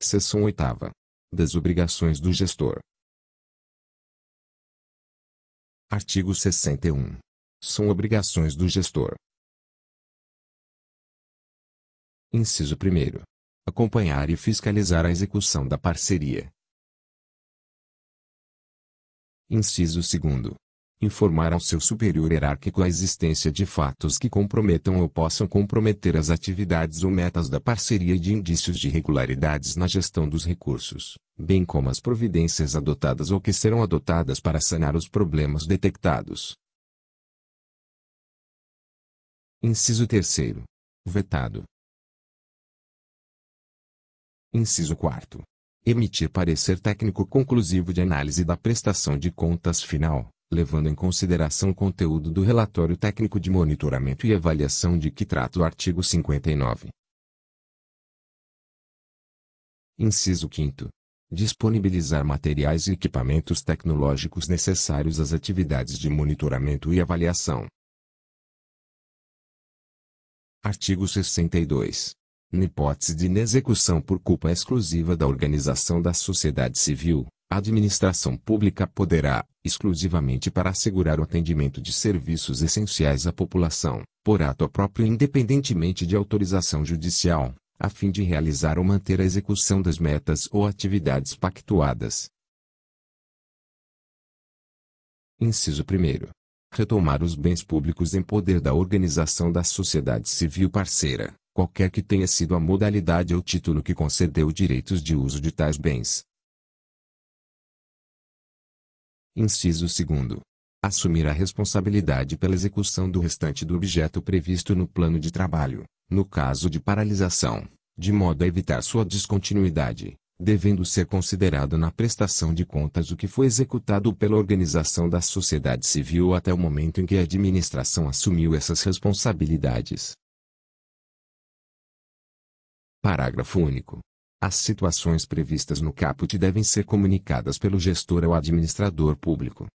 Seção 8. Das obrigações do gestor. Artigo 61. São obrigações do gestor. Inciso 1. Acompanhar e fiscalizar a execução da parceria. Inciso 2 informar ao seu superior hierárquico a existência de fatos que comprometam ou possam comprometer as atividades ou metas da parceria e de indícios de irregularidades na gestão dos recursos, bem como as providências adotadas ou que serão adotadas para sanar os problemas detectados. Inciso 3. Vetado. Inciso 4. Emitir parecer técnico conclusivo de análise da prestação de contas final, levando em consideração o conteúdo do relatório técnico de monitoramento e avaliação de que trata o artigo 59. Inciso 5 disponibilizar materiais e equipamentos tecnológicos necessários às atividades de monitoramento e avaliação. Artigo 62. Na hipótese de inexecução por culpa exclusiva da organização da sociedade civil, a administração pública poderá, exclusivamente para assegurar o atendimento de serviços essenciais à população, por ato próprio independentemente de autorização judicial, a fim de realizar ou manter a execução das metas ou atividades pactuadas. Inciso 1. Retomar os bens públicos em poder da organização da sociedade civil parceira, qualquer que tenha sido a modalidade ou título que concedeu direitos de uso de tais bens, Inciso segundo. Assumir a responsabilidade pela execução do restante do objeto previsto no plano de trabalho, no caso de paralisação, de modo a evitar sua descontinuidade, devendo ser considerado na prestação de contas o que foi executado pela organização da sociedade civil até o momento em que a administração assumiu essas responsabilidades. Parágrafo único. As situações previstas no caput devem ser comunicadas pelo gestor ao administrador público